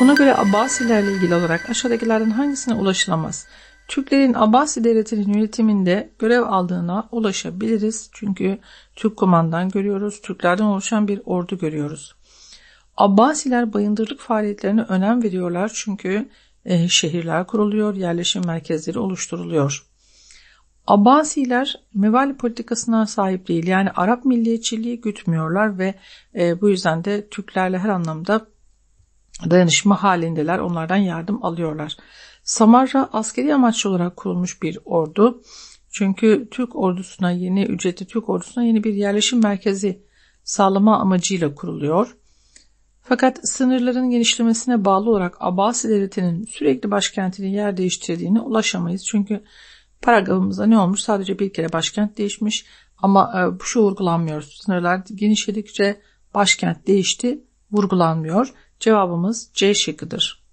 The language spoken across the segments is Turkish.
Buna göre Abbasilerle ilgili olarak aşağıdakilerden hangisine ulaşılamaz? Türklerin Abbasi devletinin yönetiminde görev aldığına ulaşabiliriz. Çünkü Türk komandan görüyoruz, Türklerden oluşan bir ordu görüyoruz. Abbasiler bayındırlık faaliyetlerine önem veriyorlar çünkü e, şehirler kuruluyor, yerleşim merkezleri oluşturuluyor. Abbasiler mevali politikasına sahip değil yani Arap milliyetçiliği gütmüyorlar ve e, bu yüzden de Türklerle her anlamda dayanışma halindeler. Onlardan yardım alıyorlar. Samarra askeri amaçlı olarak kurulmuş bir ordu. Çünkü Türk ordusuna yeni ücretli Türk ordusuna yeni bir yerleşim merkezi sağlama amacıyla kuruluyor. Fakat sınırların genişlemesine bağlı olarak Abbasi Devleti'nin sürekli başkentini yer değiştirdiğini ulaşamayız. Çünkü paragrafımızda ne olmuş? Sadece bir kere başkent değişmiş ama bu e, şu vurgulanmıyor. Sınırlar genişledikçe başkent değişti vurgulanmıyor. Cevabımız C şıkkıdır.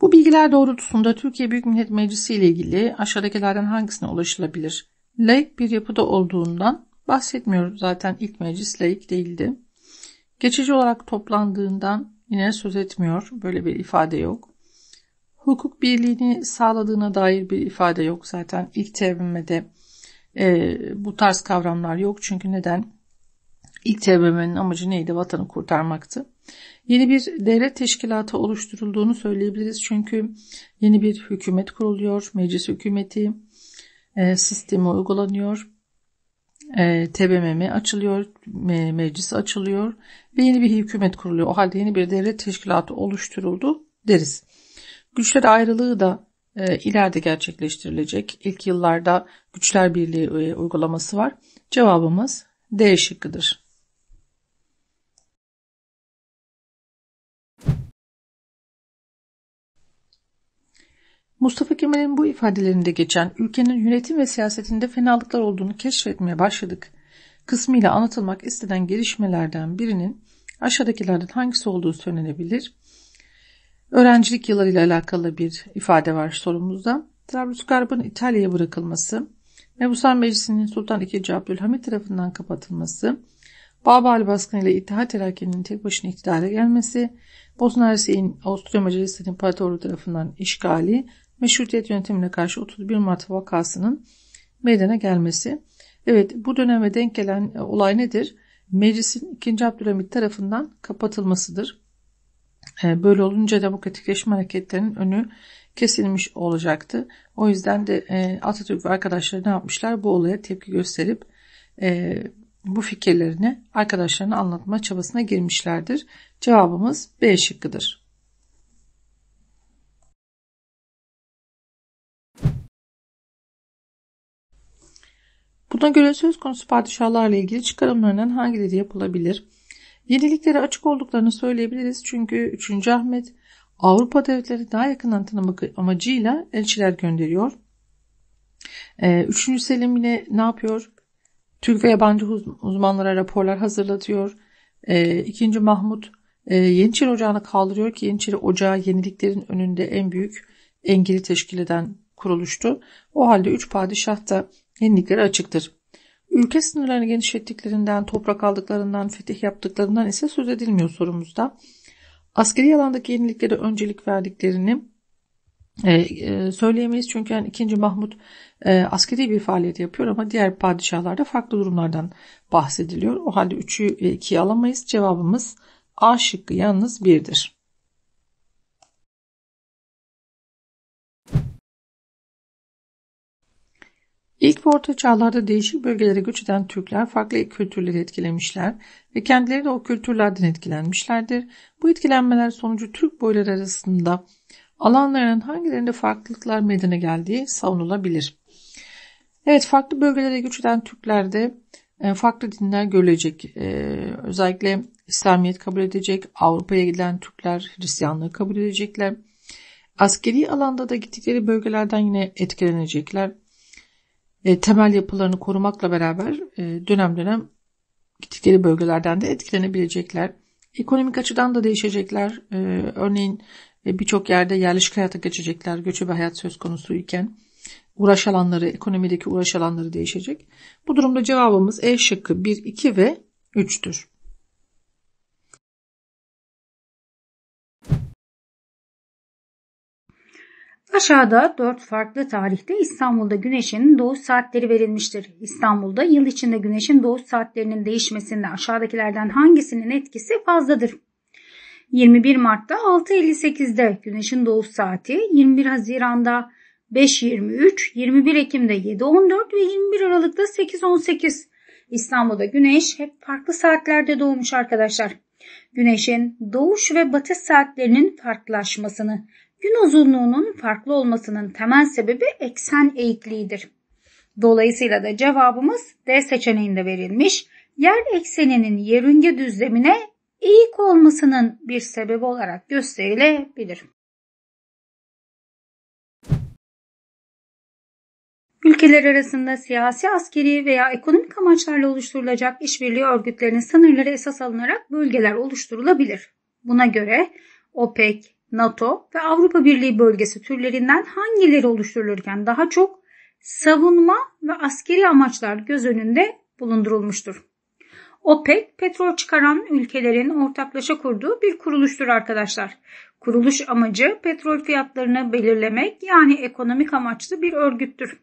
Bu bilgiler doğrultusunda Türkiye Büyük Millet Meclisi ile ilgili aşağıdakilerden hangisine ulaşılabilir? Laik bir yapıda olduğundan bahsetmiyoruz zaten ilk meclis laik değildi. Geçici olarak toplandığından yine söz etmiyor. Böyle bir ifade yok. Hukuk birliğini sağladığına dair bir ifade yok zaten ilk çevirmede e, bu tarz kavramlar yok çünkü neden? İlk TBMM'nin amacı neydi? Vatanı kurtarmaktı. Yeni bir devlet teşkilatı oluşturulduğunu söyleyebiliriz çünkü yeni bir hükümet kuruluyor, meclis hükümeti e, sistemi uygulanıyor, e, TBMM açılıyor, me, meclis açılıyor ve yeni bir hükümet kuruluyor. O halde yeni bir devlet teşkilatı oluşturuldu deriz. Güçler ayrılığı da e, ileride gerçekleştirilecek ilk yıllarda güçler birliği e, uygulaması var. Cevabımız D şıkkıdır. Mustafa Kemal'in bu ifadelerinde geçen ülkenin yönetim ve siyasetinde fenalıklar olduğunu keşfetmeye başladık kısmıyla anlatılmak istenen gelişmelerden birinin aşağıdakilerden hangisi olduğu söylenebilir? Öğrencilik yıllarıyla alakalı bir ifade var sorumuzda. Trablusgarb'ın İtalya'ya bırakılması, Mebusan Meclisi'nin Sultan II. Abdülhamit tarafından kapatılması, Baba Ali baskını ile İttihat Terakki'nin tek başına iktidara gelmesi, Bosna Hersek'in Avusturya Meclisi'nin İmparatorluğu tarafından işgali, meşrutiyet yönetimine karşı 31 Mart vakasının meydana gelmesi. Evet bu döneme denk gelen e, olay nedir? Meclisin 2. Abdülhamit tarafından kapatılmasıdır. Böyle olunca demokratikleşme hareketlerinin önü kesilmiş olacaktı. O yüzden de e, Atatürk ve arkadaşları ne yapmışlar? Bu olaya tepki gösterip e, bu fikirlerini arkadaşlarına anlatma çabasına girmişlerdir. Cevabımız B şıkkıdır. Buna göre söz konusu padişahlarla ilgili çıkarımlarından hangileri yapılabilir? Yeniliklere açık olduklarını söyleyebiliriz çünkü 3. Ahmet Avrupa devletleri daha yakından tanımak amacıyla elçiler gönderiyor. 3. Ee, Selim yine ne yapıyor? Türk ve yabancı uzmanlara raporlar hazırlatıyor. 2. Ee, Mahmut e, Yeniçeri Ocağı'nı kaldırıyor ki Yeniçeri Ocağı yeniliklerin önünde en büyük engeli teşkil eden kuruluştu. O halde üç padişah da yeniliklere açıktır. Ülke sınırlarını genişlettiklerinden, toprak aldıklarından, fetih yaptıklarından ise söz edilmiyor sorumuzda. Askeri alandaki yeniliklere öncelik verdiklerini e, e, söyleyemeyiz çünkü yani 2. Mahmut e, askeri bir faaliyet yapıyor ama diğer padişahlarda farklı durumlardan bahsediliyor. O halde 3'ü ve 2'yi alamayız. Cevabımız A şıkkı yalnız 1'dir. İlk ve Orta Çağlarda değişik bölgelere göç eden Türkler farklı kültürleri etkilemişler ve kendileri de o kültürlerden etkilenmişlerdir. Bu etkilenmeler sonucu Türk boyları arasında alanların hangilerinde farklılıklar meydana geldiği savunulabilir. Evet farklı bölgelere göç eden Türklerde e, farklı dinler görülecek. E, özellikle İslamiyet kabul edecek, Avrupa'ya giden Türkler Hristiyanlığı kabul edecekler. Askeri alanda da gittikleri bölgelerden yine etkilenecekler e, temel yapılarını korumakla beraber e, dönem dönem gittikleri bölgelerden de etkilenebilecekler. Ekonomik açıdan da değişecekler. E, örneğin e, birçok yerde yerleşik hayata geçecekler. Göçebe hayat söz konusu iken uğraş alanları, ekonomideki uğraş alanları değişecek. Bu durumda cevabımız E şıkkı 1, 2 ve 3'tür. Aşağıda dört farklı tarihte İstanbul'da güneşin doğuş saatleri verilmiştir. İstanbul'da yıl içinde güneşin doğuş saatlerinin değişmesinde aşağıdakilerden hangisinin etkisi fazladır? 21 Mart'ta 6.58'de güneşin doğuş saati, 21 Haziran'da 5.23, 21 Ekim'de 7.14 ve 21 Aralık'ta 8.18. İstanbul'da güneş hep farklı saatlerde doğmuş arkadaşlar. Güneşin doğuş ve batış saatlerinin farklılaşmasını Gün uzunluğunun farklı olmasının temel sebebi eksen eğikliğidir. Dolayısıyla da cevabımız D seçeneğinde verilmiş. Yer ekseninin yörünge düzlemine eğik olmasının bir sebebi olarak gösterilebilir. Ülkeler arasında siyasi, askeri veya ekonomik amaçlarla oluşturulacak işbirliği örgütlerinin sınırları esas alınarak bölgeler oluşturulabilir. Buna göre OPEC, NATO ve Avrupa Birliği bölgesi türlerinden hangileri oluşturulurken daha çok savunma ve askeri amaçlar göz önünde bulundurulmuştur. OPEC petrol çıkaran ülkelerin ortaklaşa kurduğu bir kuruluştur arkadaşlar. Kuruluş amacı petrol fiyatlarını belirlemek yani ekonomik amaçlı bir örgüttür.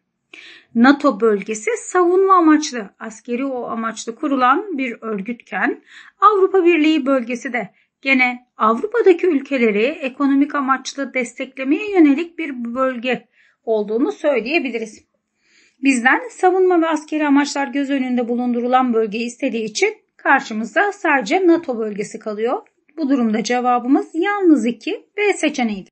NATO bölgesi savunma amaçlı, askeri o amaçlı kurulan bir örgütken Avrupa Birliği bölgesi de gene Avrupa'daki ülkeleri ekonomik amaçlı desteklemeye yönelik bir bölge olduğunu söyleyebiliriz. Bizden savunma ve askeri amaçlar göz önünde bulundurulan bölge istediği için karşımızda sadece NATO bölgesi kalıyor. Bu durumda cevabımız yalnız iki ve seçeneğidir.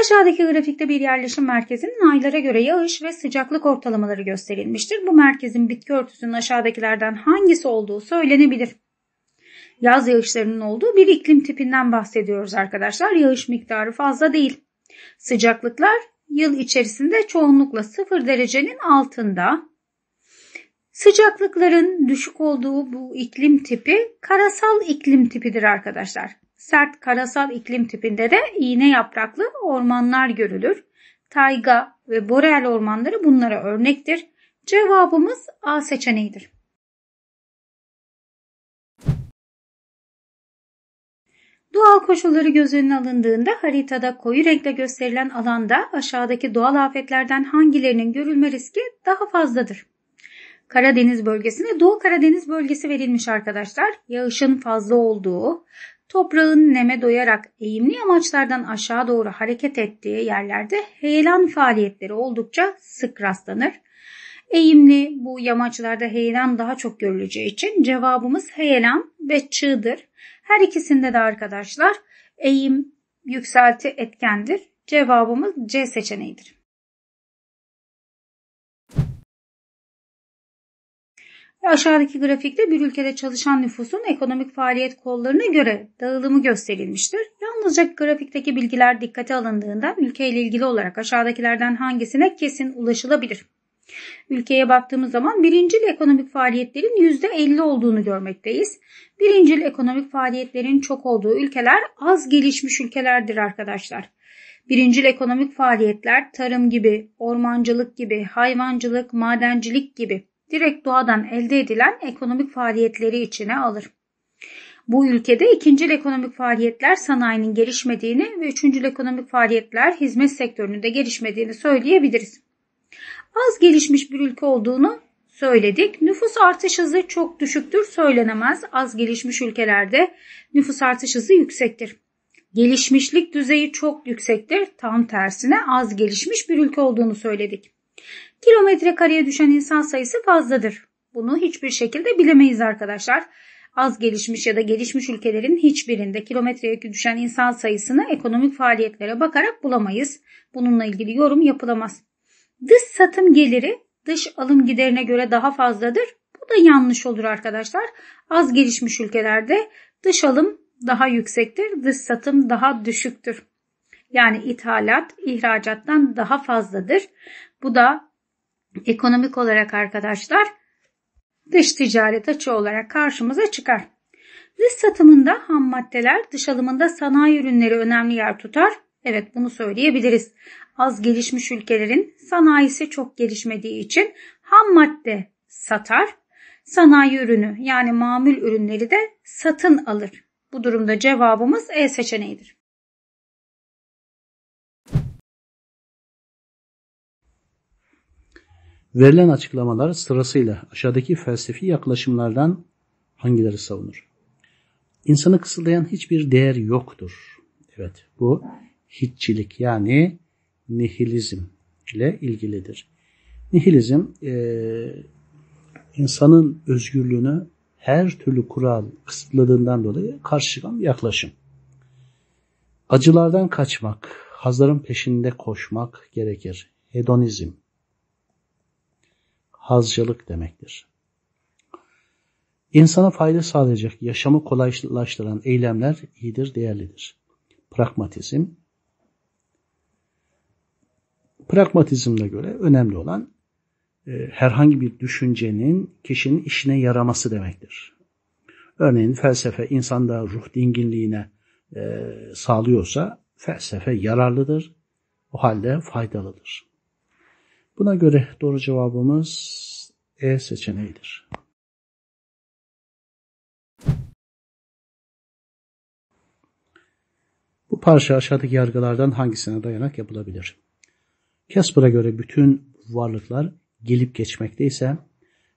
Aşağıdaki grafikte bir yerleşim merkezinin aylara göre yağış ve sıcaklık ortalamaları gösterilmiştir. Bu merkezin bitki örtüsünün aşağıdakilerden hangisi olduğu söylenebilir. Yaz yağışlarının olduğu bir iklim tipinden bahsediyoruz arkadaşlar. Yağış miktarı fazla değil. Sıcaklıklar yıl içerisinde çoğunlukla 0 derecenin altında. Sıcaklıkların düşük olduğu bu iklim tipi karasal iklim tipidir arkadaşlar sert karasal iklim tipinde de iğne yapraklı ormanlar görülür. Tayga ve boreal ormanları bunlara örnektir. Cevabımız A seçeneğidir. Doğal koşulları göz önüne alındığında haritada koyu renkle gösterilen alanda aşağıdaki doğal afetlerden hangilerinin görülme riski daha fazladır? Karadeniz bölgesine Doğu Karadeniz bölgesi verilmiş arkadaşlar. Yağışın fazla olduğu, toprağın neme doyarak eğimli yamaçlardan aşağı doğru hareket ettiği yerlerde heyelan faaliyetleri oldukça sık rastlanır. Eğimli bu yamaçlarda heyelan daha çok görüleceği için cevabımız heyelan ve çığdır. Her ikisinde de arkadaşlar eğim yükselti etkendir. Cevabımız C seçeneğidir. ve aşağıdaki grafikte bir ülkede çalışan nüfusun ekonomik faaliyet kollarına göre dağılımı gösterilmiştir. Yalnızca grafikteki bilgiler dikkate alındığında ülkeyle ilgili olarak aşağıdakilerden hangisine kesin ulaşılabilir? Ülkeye baktığımız zaman birincil ekonomik faaliyetlerin %50 olduğunu görmekteyiz. Birincil ekonomik faaliyetlerin çok olduğu ülkeler az gelişmiş ülkelerdir arkadaşlar. Birincil ekonomik faaliyetler tarım gibi, ormancılık gibi, hayvancılık, madencilik gibi direkt doğadan elde edilen ekonomik faaliyetleri içine alır. Bu ülkede ikincil ekonomik faaliyetler sanayinin gelişmediğini ve üçüncü ekonomik faaliyetler hizmet sektörünün de gelişmediğini söyleyebiliriz. Az gelişmiş bir ülke olduğunu söyledik. Nüfus artış hızı çok düşüktür söylenemez. Az gelişmiş ülkelerde nüfus artış hızı yüksektir. Gelişmişlik düzeyi çok yüksektir. Tam tersine az gelişmiş bir ülke olduğunu söyledik kilometre kareye düşen insan sayısı fazladır. Bunu hiçbir şekilde bilemeyiz arkadaşlar. Az gelişmiş ya da gelişmiş ülkelerin hiçbirinde kilometreye düşen insan sayısını ekonomik faaliyetlere bakarak bulamayız. Bununla ilgili yorum yapılamaz. Dış satım geliri dış alım giderine göre daha fazladır. Bu da yanlış olur arkadaşlar. Az gelişmiş ülkelerde dış alım daha yüksektir, dış satım daha düşüktür. Yani ithalat ihracattan daha fazladır. Bu da ekonomik olarak arkadaşlar dış ticaret açı olarak karşımıza çıkar. Dış satımında ham maddeler, dış alımında sanayi ürünleri önemli yer tutar. Evet bunu söyleyebiliriz. Az gelişmiş ülkelerin sanayisi çok gelişmediği için ham madde satar, sanayi ürünü yani mamül ürünleri de satın alır. Bu durumda cevabımız E seçeneğidir. Verilen açıklamalar sırasıyla aşağıdaki felsefi yaklaşımlardan hangileri savunur? İnsanı kısıtlayan hiçbir değer yoktur. Evet bu hiççilik yani nihilizm ile ilgilidir. Nihilizm e, insanın özgürlüğünü her türlü kural kısıtladığından dolayı karşı çıkan bir yaklaşım. Acılardan kaçmak, hazların peşinde koşmak gerekir. Hedonizm hazcılık demektir. İnsana fayda sağlayacak, yaşamı kolaylaştıran eylemler iyidir, değerlidir. Pragmatizm Pragmatizmle göre önemli olan e, herhangi bir düşüncenin kişinin işine yaraması demektir. Örneğin felsefe insanda ruh dinginliğine e, sağlıyorsa felsefe yararlıdır, o halde faydalıdır. Buna göre doğru cevabımız E seçeneğidir. Bu parça aşağıdaki yargılardan hangisine dayanak yapılabilir? Casper'a göre bütün varlıklar gelip geçmekte ise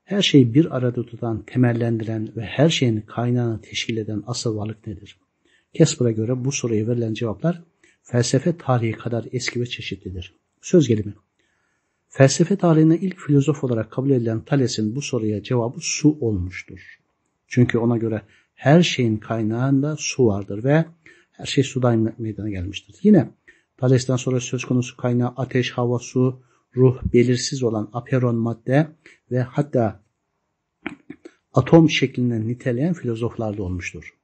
her şeyi bir arada tutan, temellendiren ve her şeyin kaynağını teşkil eden asıl varlık nedir? Casper'a göre bu soruya verilen cevaplar felsefe tarihi kadar eski ve çeşitlidir. Söz gelimi Felsefe tarihine ilk filozof olarak kabul edilen Thales'in bu soruya cevabı su olmuştur. Çünkü ona göre her şeyin kaynağında su vardır ve her şey sudan meydana gelmiştir. Yine Thales'ten sonra söz konusu kaynağı ateş, hava, su, ruh, belirsiz olan aperon madde ve hatta atom şeklinde niteleyen filozoflarda olmuştur.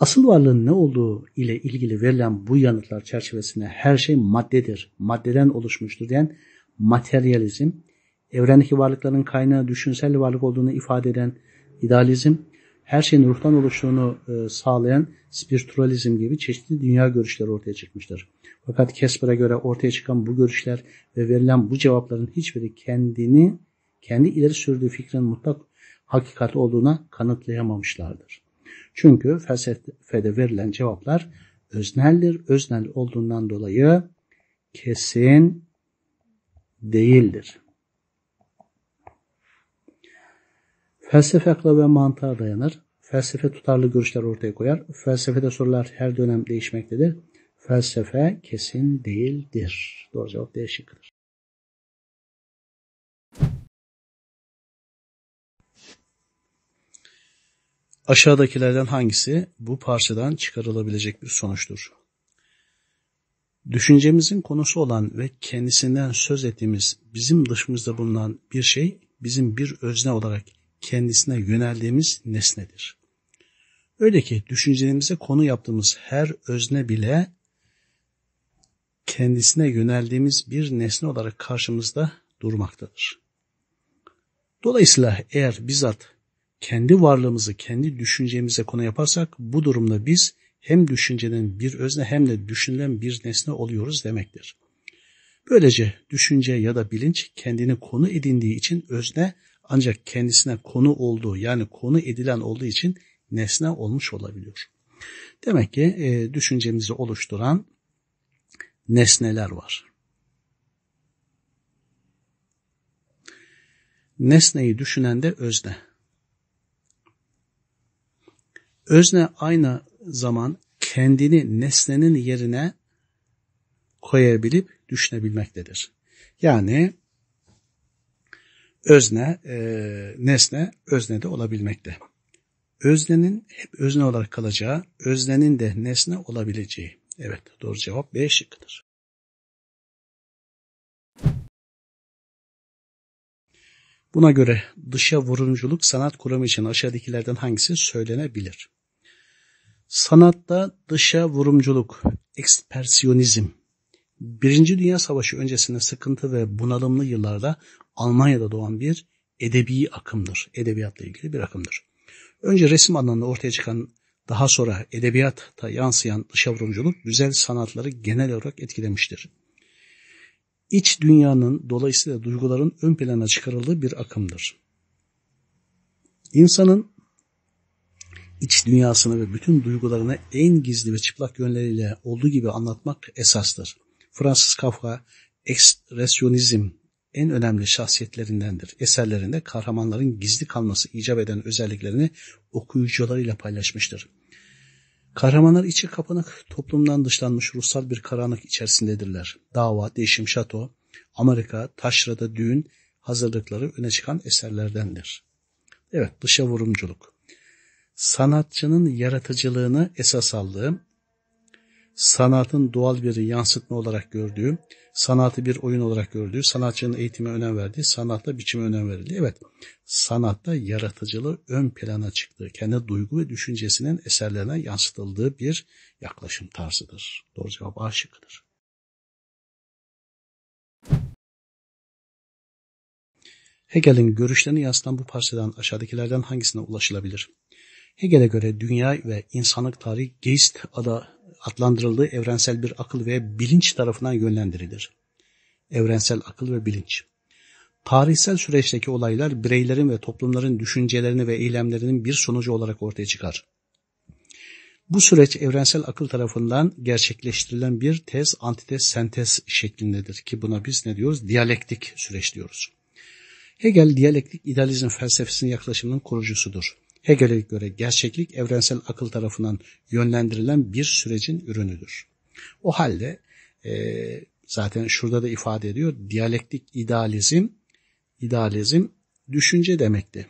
Asıl varlığın ne olduğu ile ilgili verilen bu yanıtlar çerçevesinde her şey maddedir, maddeden oluşmuştur diyen materyalizm, evrendeki varlıkların kaynağı düşünsel varlık olduğunu ifade eden idealizm, her şeyin ruhtan oluştuğunu e, sağlayan spiritualizm gibi çeşitli dünya görüşleri ortaya çıkmıştır. Fakat Kesper'a göre ortaya çıkan bu görüşler ve verilen bu cevapların hiçbiri kendini, kendi ileri sürdüğü fikrin mutlak hakikat olduğuna kanıtlayamamışlardır. Çünkü felsefede verilen cevaplar özneldir. Öznel olduğundan dolayı kesin değildir. Felsefe akla ve mantığa dayanır. Felsefe tutarlı görüşler ortaya koyar. Felsefede sorular her dönem değişmektedir. Felsefe kesin değildir. Doğru cevap değişiktir. Aşağıdakilerden hangisi bu parçadan çıkarılabilecek bir sonuçtur? Düşüncemizin konusu olan ve kendisinden söz ettiğimiz bizim dışımızda bulunan bir şey bizim bir özne olarak kendisine yöneldiğimiz nesnedir. Öyle ki düşüncelerimize konu yaptığımız her özne bile kendisine yöneldiğimiz bir nesne olarak karşımızda durmaktadır. Dolayısıyla eğer bizzat kendi varlığımızı kendi düşüncemize konu yaparsak bu durumda biz hem düşüncenin bir özne hem de düşünülen bir nesne oluyoruz demektir. Böylece düşünce ya da bilinç kendini konu edindiği için özne ancak kendisine konu olduğu yani konu edilen olduğu için nesne olmuş olabiliyor. Demek ki e, düşüncemizi oluşturan nesneler var. Nesneyi düşünen de özne. Özne aynı zaman kendini nesnenin yerine koyabilip düşünebilmektedir. Yani özne, e, nesne öznede olabilmekte. Öznenin hep özne olarak kalacağı, öznenin de nesne olabileceği. Evet doğru cevap B şıkkıdır. Buna göre dışa vurunculuk sanat kuramı için aşağıdakilerden hangisi söylenebilir? Sanatta dışa vurumculuk, ekspresyonizm. Birinci Dünya Savaşı öncesinde sıkıntı ve bunalımlı yıllarda Almanya'da doğan bir edebi akımdır. Edebiyatla ilgili bir akımdır. Önce resim alanında ortaya çıkan daha sonra edebiyatta yansıyan dışa vurumculuk güzel sanatları genel olarak etkilemiştir. İç dünyanın dolayısıyla duyguların ön plana çıkarıldığı bir akımdır. İnsanın iç dünyasını ve bütün duygularını en gizli ve çıplak yönleriyle olduğu gibi anlatmak esastır. Fransız Kafka, ekspresyonizm en önemli şahsiyetlerindendir. Eserlerinde kahramanların gizli kalması icap eden özelliklerini okuyucularıyla paylaşmıştır. Kahramanlar içi kapanık, toplumdan dışlanmış ruhsal bir karanlık içerisindedirler. Dava, değişim, şato, Amerika, taşrada düğün hazırlıkları öne çıkan eserlerdendir. Evet, dışa vurumculuk sanatçının yaratıcılığını esas aldığım, sanatın doğal bir yansıtma olarak gördüğü, sanatı bir oyun olarak gördüğü, sanatçının eğitime önem verdiği, sanatta biçime önem verildiği. Evet, sanatta yaratıcılığı ön plana çıktığı, kendi duygu ve düşüncesinin eserlerine yansıtıldığı bir yaklaşım tarzıdır. Doğru cevap A şıkkıdır. Hegel'in görüşlerini yansıtan bu parçadan aşağıdakilerden hangisine ulaşılabilir? Hegel'e göre dünya ve insanlık tarihi Geist ada adlandırıldığı evrensel bir akıl ve bilinç tarafından yönlendirilir. Evrensel akıl ve bilinç. Tarihsel süreçteki olaylar bireylerin ve toplumların düşüncelerini ve eylemlerinin bir sonucu olarak ortaya çıkar. Bu süreç evrensel akıl tarafından gerçekleştirilen bir tez, antitez, sentez şeklindedir ki buna biz ne diyoruz? Diyalektik süreç diyoruz. Hegel diyalektik idealizm felsefesinin yaklaşımının kurucusudur. Hegel'e göre gerçeklik evrensel akıl tarafından yönlendirilen bir sürecin ürünüdür. O halde e, zaten şurada da ifade ediyor diyalektik idealizm idealizm düşünce demekti.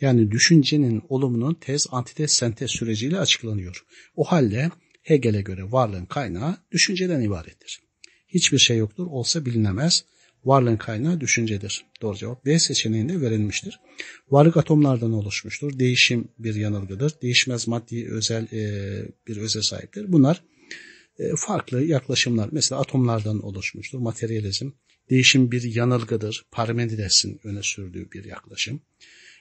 Yani düşüncenin olumunun tez antitez sentez süreciyle açıklanıyor. O halde Hegel'e göre varlığın kaynağı düşünceden ibarettir. Hiçbir şey yoktur olsa bilinemez. Varlığın kaynağı düşüncedir. Doğru cevap B seçeneğinde verilmiştir. Varlık atomlardan oluşmuştur. Değişim bir yanılgıdır. Değişmez maddi özel e, bir öze sahiptir. Bunlar e, farklı yaklaşımlar. Mesela atomlardan oluşmuştur. Materyalizm. Değişim bir yanılgıdır. Parmenides'in öne sürdüğü bir yaklaşım.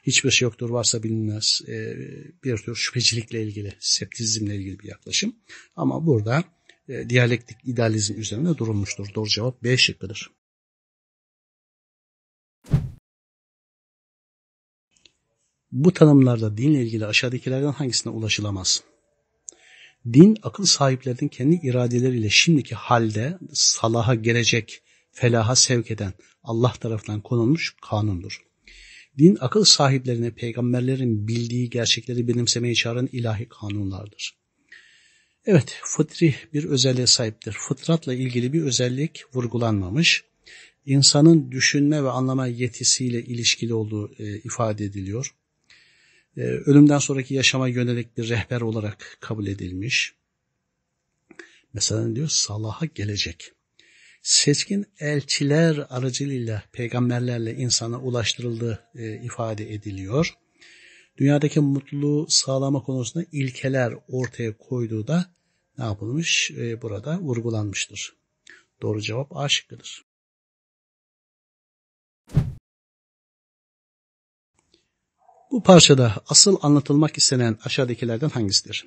Hiçbir şey yoktur, varsa bilinmez. E, bir tür şüphecilikle ilgili, septizmle ilgili bir yaklaşım. Ama burada e, diyalektik idealizm üzerine durulmuştur. Doğru cevap B şıkkıdır. Bu tanımlarda dinle ilgili aşağıdakilerden hangisine ulaşılamaz? Din akıl sahiplerinin kendi iradeleriyle şimdiki halde salaha gelecek, felaha sevk eden Allah tarafından konulmuş kanundur. Din akıl sahiplerine peygamberlerin bildiği gerçekleri benimsemeye çağıran ilahi kanunlardır. Evet, fıtri bir özelliğe sahiptir. Fıtratla ilgili bir özellik vurgulanmamış. İnsanın düşünme ve anlama yetisiyle ilişkili olduğu e, ifade ediliyor. Ee, ölümden sonraki yaşama yönelik bir rehber olarak kabul edilmiş. Mesela ne diyor? Salaha gelecek. Seçkin elçiler aracılığıyla peygamberlerle insana ulaştırıldığı e, ifade ediliyor. Dünyadaki mutluluğu sağlama konusunda ilkeler ortaya koyduğu da ne yapılmış? E, burada vurgulanmıştır. Doğru cevap A şıkkıdır. Bu parçada asıl anlatılmak istenen aşağıdakilerden hangisidir?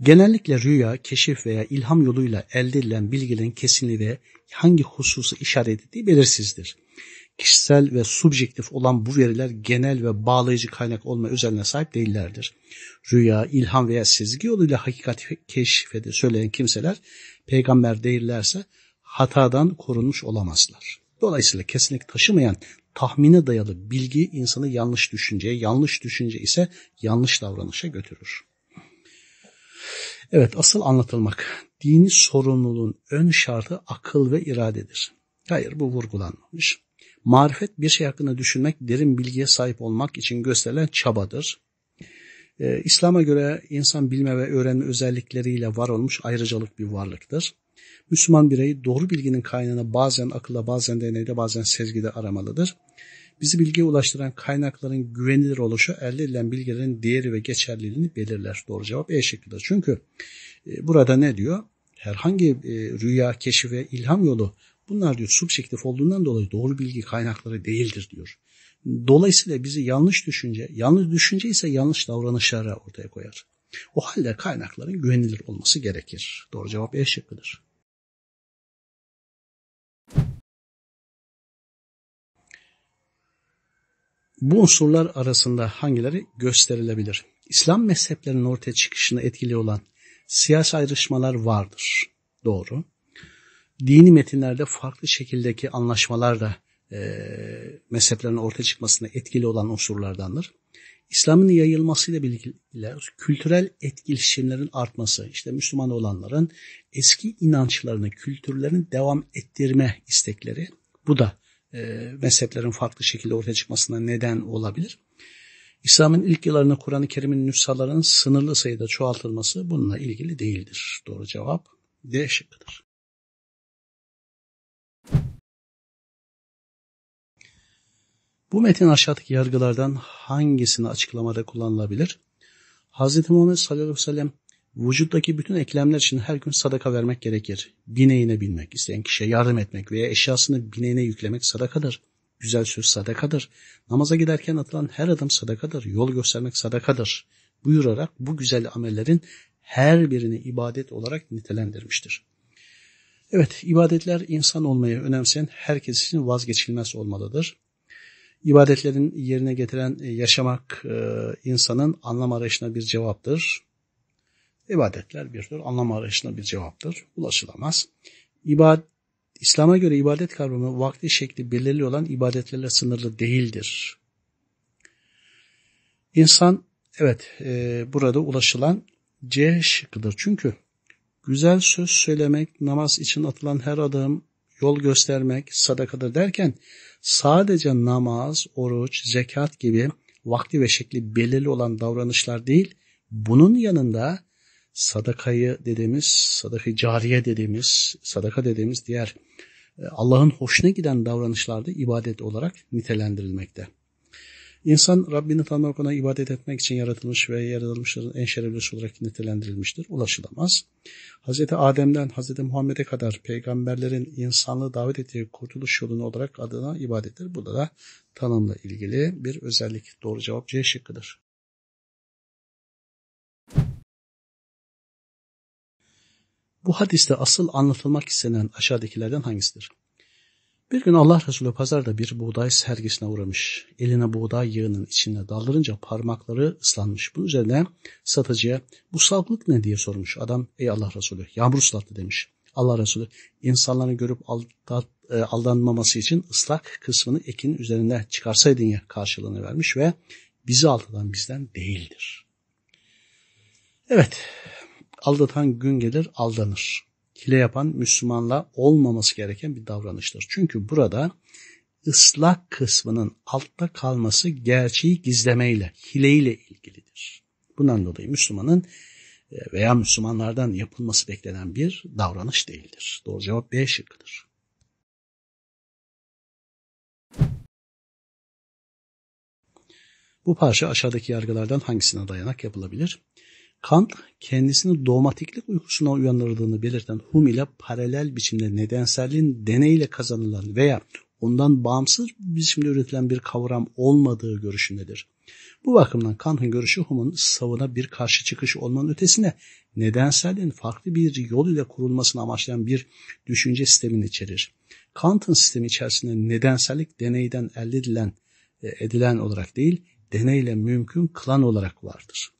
Genellikle rüya, keşif veya ilham yoluyla elde edilen bilgilerin kesinliği ve hangi hususu işaret ettiği belirsizdir. Kişisel ve subjektif olan bu veriler genel ve bağlayıcı kaynak olma özelliğine sahip değillerdir. Rüya, ilham veya sezgi yoluyla hakikati keşfede söyleyen kimseler peygamber değillerse hatadan korunmuş olamazlar. Dolayısıyla kesinlik taşımayan tahmine dayalı bilgi insanı yanlış düşünceye, yanlış düşünce ise yanlış davranışa götürür. Evet asıl anlatılmak dini sorumluluğun ön şartı akıl ve iradedir. Hayır bu vurgulanmamış. Marifet bir şey hakkında düşünmek derin bilgiye sahip olmak için gösterilen çabadır. Ee, İslam'a göre insan bilme ve öğrenme özellikleriyle var olmuş ayrıcalık bir varlıktır. Müslüman bireyi doğru bilginin kaynağını bazen akılla, bazen deneyde, bazen sezgide aramalıdır. Bizi bilgiye ulaştıran kaynakların güvenilir oluşu elde edilen bilgilerin değeri ve geçerliliğini belirler. Doğru cevap E şeklidir. Çünkü e, burada ne diyor? Herhangi e, rüya, keşif ve ilham yolu bunlar diyor subjektif olduğundan dolayı doğru bilgi kaynakları değildir diyor. Dolayısıyla bizi yanlış düşünce, yanlış düşünce ise yanlış davranışlara ortaya koyar. O halde kaynakların güvenilir olması gerekir. Doğru cevap E şıkkıdır. bu unsurlar arasında hangileri gösterilebilir? İslam mezheplerinin ortaya çıkışını etkili olan siyasi ayrışmalar vardır. Doğru. Dini metinlerde farklı şekildeki anlaşmalar da e, mezheplerin ortaya çıkmasına etkili olan unsurlardandır. İslam'ın yayılmasıyla birlikte kültürel etkileşimlerin artması, işte Müslüman olanların eski inançlarını, kültürlerini devam ettirme istekleri, bu da e, mezheplerin farklı şekilde ortaya çıkmasına neden olabilir. İslam'ın ilk yıllarında Kur'an-ı Kerim'in nüshalarının sınırlı sayıda çoğaltılması bununla ilgili değildir. Doğru cevap D şıkkıdır. Bu metin aşağıdaki yargılardan hangisini açıklamada kullanılabilir? Hz. Muhammed sallallahu aleyhi ve sellem Vücuttaki bütün eklemler için her gün sadaka vermek gerekir. Bineğine binmek, isteyen kişiye yardım etmek veya eşyasını bineğine yüklemek sadakadır. Güzel söz sadakadır. Namaza giderken atılan her adım sadakadır. Yol göstermek sadakadır. Buyurarak bu güzel amellerin her birini ibadet olarak nitelendirmiştir. Evet, ibadetler insan olmayı önemseyen herkes için vazgeçilmez olmalıdır. İbadetlerin yerine getiren e, yaşamak e, insanın anlam arayışına bir cevaptır ibadetler bir tür anlam arayışına bir cevaptır. Ulaşılamaz. İbadet, İslam'a göre ibadet kavramı vakti şekli belirli olan ibadetlerle sınırlı değildir. İnsan evet e, burada ulaşılan C şıkkıdır. Çünkü güzel söz söylemek, namaz için atılan her adım, yol göstermek, sadakadır derken sadece namaz, oruç, zekat gibi vakti ve şekli belirli olan davranışlar değil, bunun yanında sadakayı dediğimiz, sadakayı cariye dediğimiz, sadaka dediğimiz diğer e, Allah'ın hoşuna giden davranışlarda ibadet olarak nitelendirilmekte. İnsan Rabbini tanımak ona ibadet etmek için yaratılmış ve yaratılmışların en şereflisi olarak nitelendirilmiştir. Ulaşılamaz. Hz. Adem'den Hz. Muhammed'e kadar peygamberlerin insanlığı davet ettiği kurtuluş yolunu olarak adına ibadettir. Burada da tanımla ilgili bir özellik. Doğru cevap C şıkkıdır. Bu hadiste asıl anlatılmak istenen aşağıdakilerden hangisidir? Bir gün Allah Resulü pazarda bir buğday sergisine uğramış. Eline buğday yağının içine daldırınca parmakları ıslanmış. Bunun üzerine satıcıya bu saflık ne diye sormuş. Adam ey Allah Resulü yağmur ıslattı demiş. Allah Resulü insanların görüp aldat, e, aldanmaması için ıslak kısmını ekin üzerine çıkarsaydın ya karşılığını vermiş ve bizi aldatan bizden değildir. Evet aldatan gün gelir aldanır. Hile yapan Müslümanla olmaması gereken bir davranıştır. Çünkü burada ıslak kısmının altta kalması gerçeği gizlemeyle, hileyle ilgilidir. Bundan dolayı Müslümanın e, veya Müslümanlardan yapılması beklenen bir davranış değildir. Doğru cevap B şıkkıdır. Bu parça aşağıdaki yargılardan hangisine dayanak yapılabilir? Kant kendisini dogmatiklik uykusuna uyandırdığını belirten Hume ile paralel biçimde nedenselliğin deneyle kazanılan veya ondan bağımsız biçimde üretilen bir kavram olmadığı görüşündedir. Bu bakımdan Kant'ın görüşü Hume'un savına bir karşı çıkış olmanın ötesine nedenselliğin farklı bir yol ile kurulmasını amaçlayan bir düşünce sistemini içerir. Kant'ın sistemi içerisinde nedensellik deneyden elde edilen, e, edilen olarak değil, deneyle mümkün kılan olarak vardır.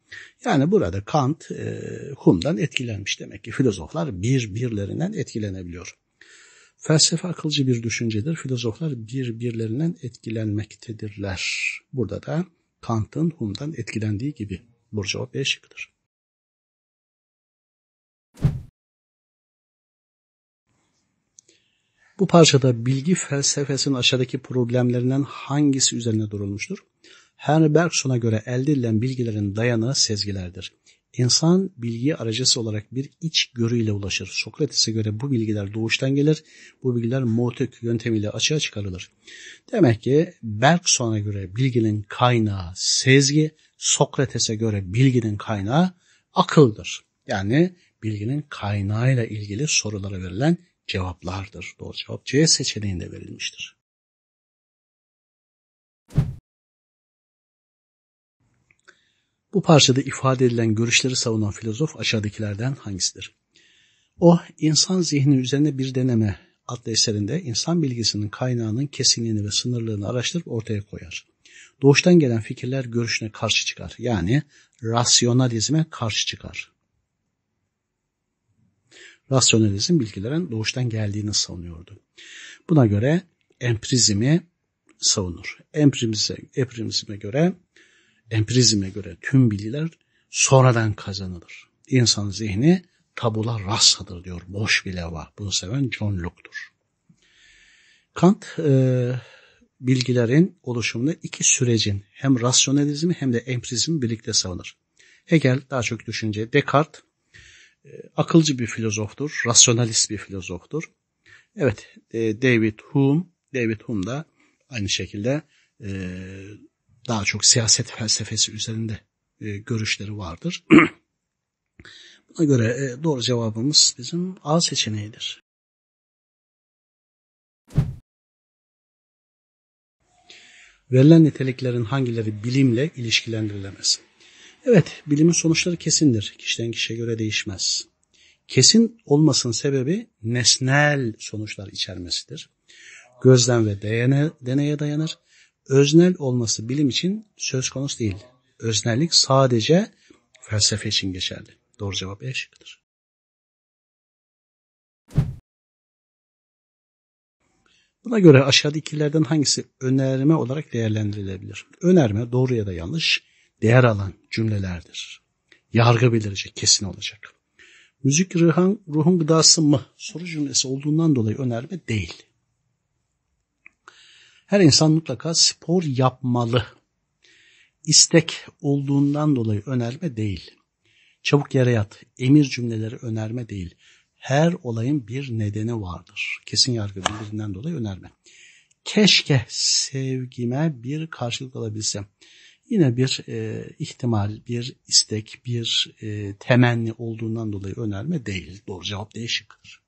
Yani burada Kant e, Hum'dan etkilenmiş demek ki filozoflar birbirlerinden etkilenebiliyor. Felsefe akılcı bir düşüncedir. Filozoflar birbirlerinden etkilenmektedirler. Burada da Kant'ın Hum'dan etkilendiği gibi. Bu cevap B şıkkıdır. Bu parçada bilgi felsefesinin aşağıdaki problemlerinden hangisi üzerine durulmuştur? Henry Bergson'a göre elde edilen bilgilerin dayanağı sezgilerdir. İnsan bilgi aracısı olarak bir iç görüyle ulaşır. Sokrates'e göre bu bilgiler doğuştan gelir. Bu bilgiler motik yöntemiyle açığa çıkarılır. Demek ki Bergson'a göre bilginin kaynağı sezgi, Sokrates'e göre bilginin kaynağı akıldır. Yani bilginin kaynağıyla ilgili sorulara verilen cevaplardır. Doğru cevap C seçeneğinde verilmiştir. Bu parçada ifade edilen görüşleri savunan filozof aşağıdakilerden hangisidir? O, insan zihni üzerine bir deneme adlı eserinde insan bilgisinin kaynağının kesinliğini ve sınırlılığını araştırıp ortaya koyar. Doğuştan gelen fikirler görüşüne karşı çıkar. Yani rasyonalizme karşı çıkar. Rasyonalizm bilgilerin doğuştan geldiğini savunuyordu. Buna göre empirizmi savunur. Empirimize, empirizme göre empirizme göre tüm bilgiler sonradan kazanılır. İnsan zihni tabula rasadır diyor. Boş bir levha. Bunu seven John Locke'dur. Kant e, bilgilerin oluşumunda iki sürecin hem rasyonalizmi hem de empirizmi birlikte savunur. Hegel daha çok düşünce, Descartes e, akılcı bir filozoftur, rasyonalist bir filozoftur. Evet, e, David Hume, David Hume da aynı şekilde e, daha çok siyaset felsefesi üzerinde e, görüşleri vardır. Buna göre e, doğru cevabımız bizim A seçeneğidir. Verilen niteliklerin hangileri bilimle ilişkilendirilemez? Evet, bilimin sonuçları kesindir. Kişiden kişiye göre değişmez. Kesin olmasının sebebi nesnel sonuçlar içermesidir. Gözlem ve deneye dayanır öznel olması bilim için söz konusu değil. Öznellik sadece felsefe için geçerli. Doğru cevap E şıkkıdır. Buna göre aşağıdakilerden hangisi önerme olarak değerlendirilebilir? Önerme doğru ya da yanlış değer alan cümlelerdir. Yargı belirleyecek, kesin olacak. Müzik ruhun, ruhun gıdası mı? Soru cümlesi olduğundan dolayı önerme değil. Her insan mutlaka spor yapmalı. İstek olduğundan dolayı önerme değil. Çabuk yere yat, emir cümleleri önerme değil. Her olayın bir nedeni vardır. Kesin yargı birinden dolayı önerme. Keşke sevgime bir karşılık alabilsem. Yine bir e, ihtimal, bir istek, bir e, temenni olduğundan dolayı önerme değil. Doğru cevap değişiktir.